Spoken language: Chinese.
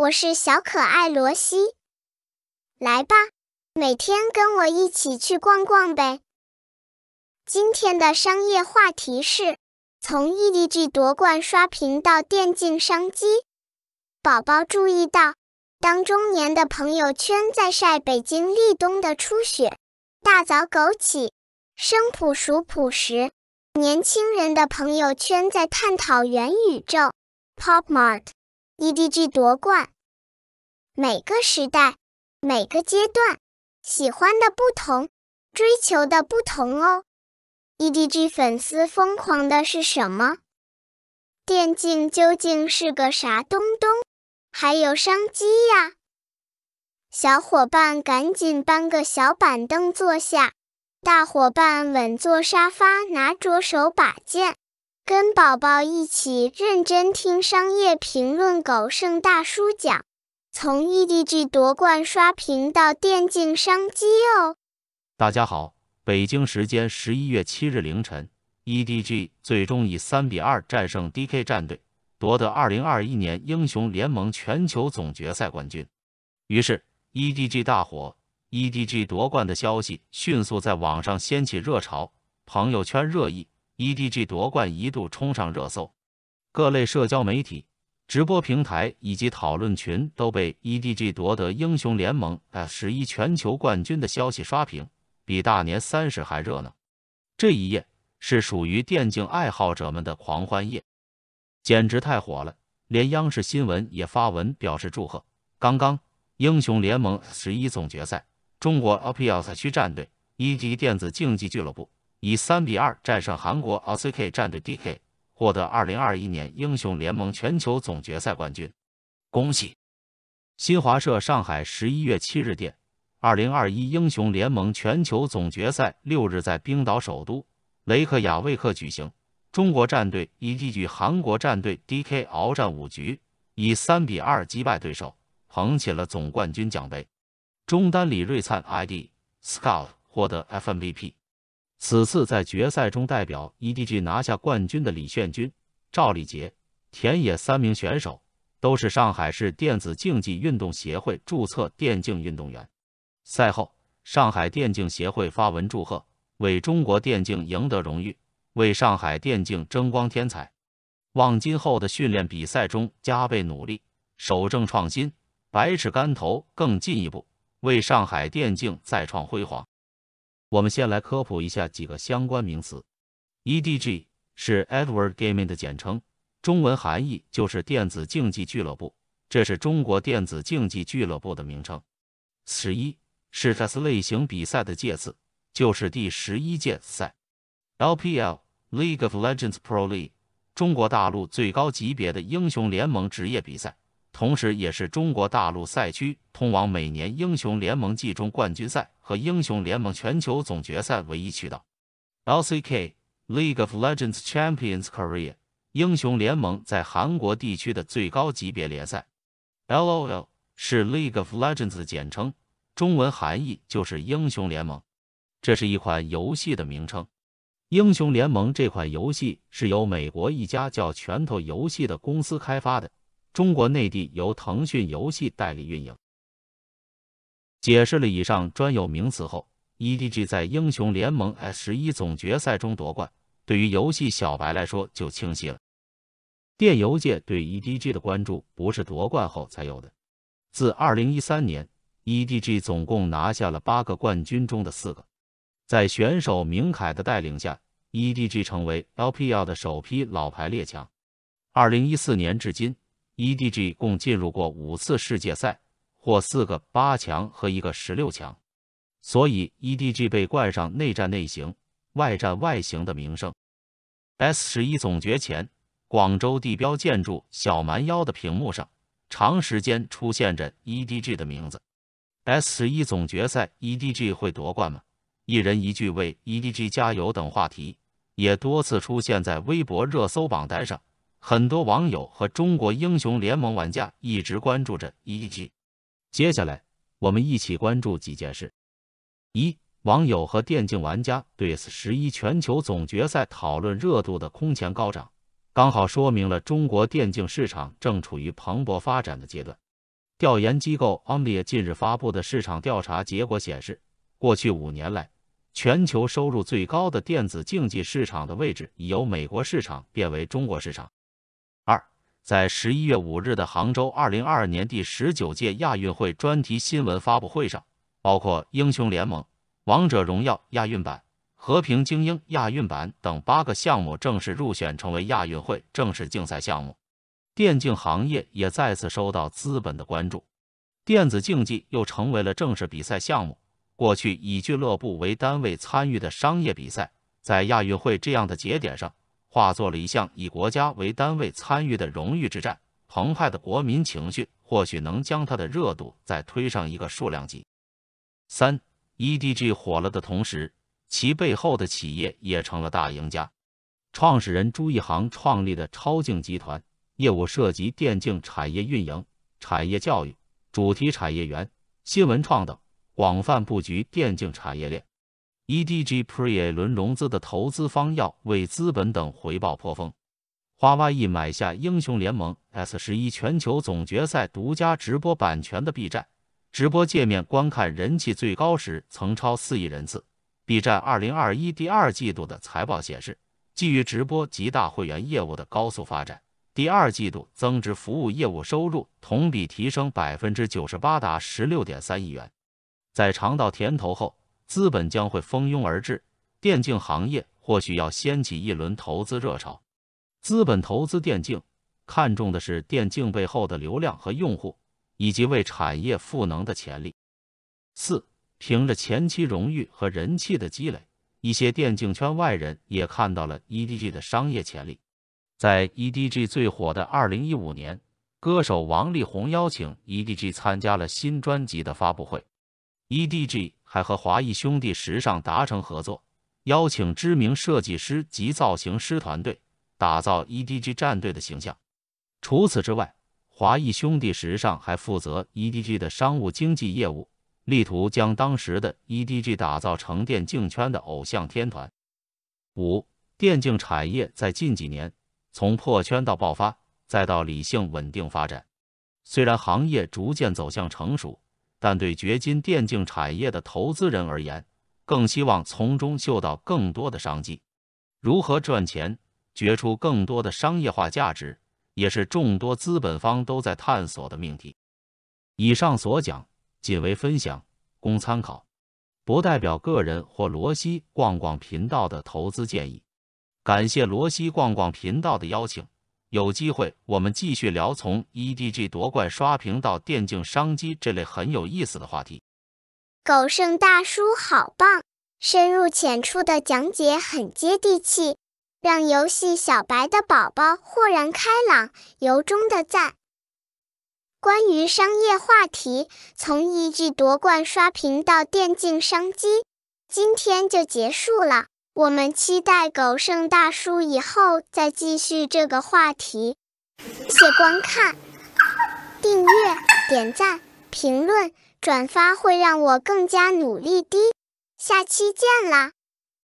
我是小可爱罗西，来吧，每天跟我一起去逛逛呗。今天的商业话题是：从 EDG 夺冠刷屏到电竞商机。宝宝注意到，当中年的朋友圈在晒北京立冬的初雪、大枣、枸杞、生普、熟普时，年轻人的朋友圈在探讨元宇宙、Pop Mart。EDG 夺冠，每个时代、每个阶段，喜欢的不同，追求的不同哦。EDG 粉丝疯狂的是什么？电竞究竟是个啥东东？还有商机呀！小伙伴赶紧搬个小板凳坐下，大伙伴稳坐沙发，拿着手把剑。跟宝宝一起认真听商业评论狗剩大叔讲，从 EDG 夺冠刷屏到电竞商机哦。大家好，北京时间十一月七日凌晨，EDG 最终以三比二战胜 DK 战队，夺得二零二一年英雄联盟全球总决赛冠军。于是 EDG 大火，EDG 夺冠的消息迅速在网上掀起热潮，朋友圈热议。EDG 夺冠一度冲上热搜，各类社交媒体、直播平台以及讨论群都被 EDG 夺得英雄联盟 S 十一全球冠军的消息刷屏，比大年三十还热闹。这一夜是属于电竞爱好者们的狂欢夜，简直太火了，连央视新闻也发文表示祝贺。刚刚，英雄联盟 S 十一总决赛，中国 OPPO 赛区战队一级电子竞技俱乐部。以三比二战胜韩国 l c k 战队 DK，获得二零二一年英雄联盟全球总决赛冠军。恭喜！新华社上海十一月七日电：二零二一英雄联盟全球总决赛六日在冰岛首都雷克雅未克举行。中国战队以一 g 韩国战队 DK 鏖战五局，以三比二击败对手，捧起了总冠军奖杯。中单李瑞灿 ID Scout 获得 FMVP。此次在决赛中代表 EDG 拿下冠军的李炫君、赵立杰、田野三名选手，都是上海市电子竞技运动协会注册电竞运动员。赛后，上海电竞协会发文祝贺，为中国电竞赢得荣誉，为上海电竞争光添彩。望今后的训练比赛中加倍努力，守正创新，百尺竿头更进一步，为上海电竞再创辉煌。我们先来科普一下几个相关名词，EDG 是 Edward Gaming 的简称，中文含义就是电子竞技俱乐部，这是中国电子竞技俱乐部的名称。十一是这次类型比赛的介次，就是第十一届赛。LPL League of Legends Pro League，中国大陆最高级别的英雄联盟职业比赛。同时，也是中国大陆赛区通往每年英雄联盟季中冠军赛和英雄联盟全球总决赛唯一渠道。LCK（League of Legends Champions Korea） 英雄联盟在韩国地区的最高级别联赛。LOL 是 League of Legends 的简称，中文含义就是英雄联盟。这是一款游戏的名称。英雄联盟这款游戏是由美国一家叫拳头游戏的公司开发的。中国内地由腾讯游戏代理运营。解释了以上专有名词后，EDG 在英雄联盟 S 十一总决赛中夺冠，对于游戏小白来说就清晰了。电游界对 EDG 的关注不是夺冠后才有的，自二零一三年，EDG 总共拿下了八个冠军中的四个。在选手明凯的带领下，EDG 成为 LPL 的首批老牌列强。二零一四年至今。EDG 共进入过五次世界赛，获四个八强和一个十六强，所以 EDG 被冠上内战内行、外战外行的名声。S 十一总决前，广州地标建筑小蛮腰的屏幕上，长时间出现着 EDG 的名字。S 十一总决赛，EDG 会夺冠吗？一人一句为 EDG 加油等话题，也多次出现在微博热搜榜单上。很多网友和中国英雄联盟玩家一直关注着 EDG。接下来，我们一起关注几件事。一、网友和电竞玩家对十一全球总决赛讨论热度的空前高涨，刚好说明了中国电竞市场正处于蓬勃发展的阶段。调研机构 o n i a 近日发布的市场调查结果显示，过去五年来，全球收入最高的电子竞技市场的位置已由美国市场变为中国市场。在十一月五日的杭州二零二二年第十九届亚运会专题新闻发布会上，包括《英雄联盟》《王者荣耀》亚运版、《和平精英》亚运版等八个项目正式入选成为亚运会正式竞赛项目。电竞行业也再次受到资本的关注，电子竞技又成为了正式比赛项目。过去以俱乐部为单位参与的商业比赛，在亚运会这样的节点上。化作了一项以国家为单位参与的荣誉之战，澎湃的国民情绪或许能将它的热度再推上一个数量级。三，EDG 火了的同时，其背后的企业也成了大赢家。创始人朱一航创立的超竞集团，业务涉及电竞产业运营、产业教育、主题产业园、新闻创等，广泛布局电竞产业链。EDG Pre A 轮融资的投资方要为资本等回报颇丰。花瓦亿买下《英雄联盟》S 十一全球总决赛独家直播版权的 B 站直播界面，观看人气最高时曾超四亿人次。B 站二零二一第二季度的财报显示，基于直播及大会员业务的高速发展，第二季度增值服务业务收入同比提升百分之九十八，达十六点三亿元。在尝到甜头后，资本将会蜂拥而至，电竞行业或许要掀起一轮投资热潮。资本投资电竞，看重的是电竞背后的流量和用户，以及为产业赋能的潜力。四，凭着前期荣誉和人气的积累，一些电竞圈外人也看到了 EDG 的商业潜力。在 EDG 最火的2015年，歌手王力宏邀请 EDG 参加了新专辑的发布会。EDG。还和华谊兄弟时尚达成合作，邀请知名设计师及造型师团队打造 EDG 战队的形象。除此之外，华谊兄弟时尚还负责 EDG 的商务经济业务，力图将当时的 EDG 打造成电竞圈的偶像天团。五、电竞产业在近几年从破圈到爆发，再到理性稳定发展，虽然行业逐渐走向成熟。但对掘金电竞产业的投资人而言，更希望从中嗅到更多的商机。如何赚钱，掘出更多的商业化价值，也是众多资本方都在探索的命题。以上所讲仅为分享，供参考，不代表个人或罗西逛逛频道的投资建议。感谢罗西逛逛频道的邀请。有机会，我们继续聊从 EDG 夺冠刷屏到电竞商机这类很有意思的话题。狗剩大叔好棒，深入浅出的讲解很接地气，让游戏小白的宝宝豁然开朗，由衷的赞。关于商业话题，从 e g 夺冠刷屏到电竞商机，今天就结束了。我们期待狗剩大叔以后再继续这个话题。谢观看，订阅、点赞、评论、转发会让我更加努力的。下期见啦！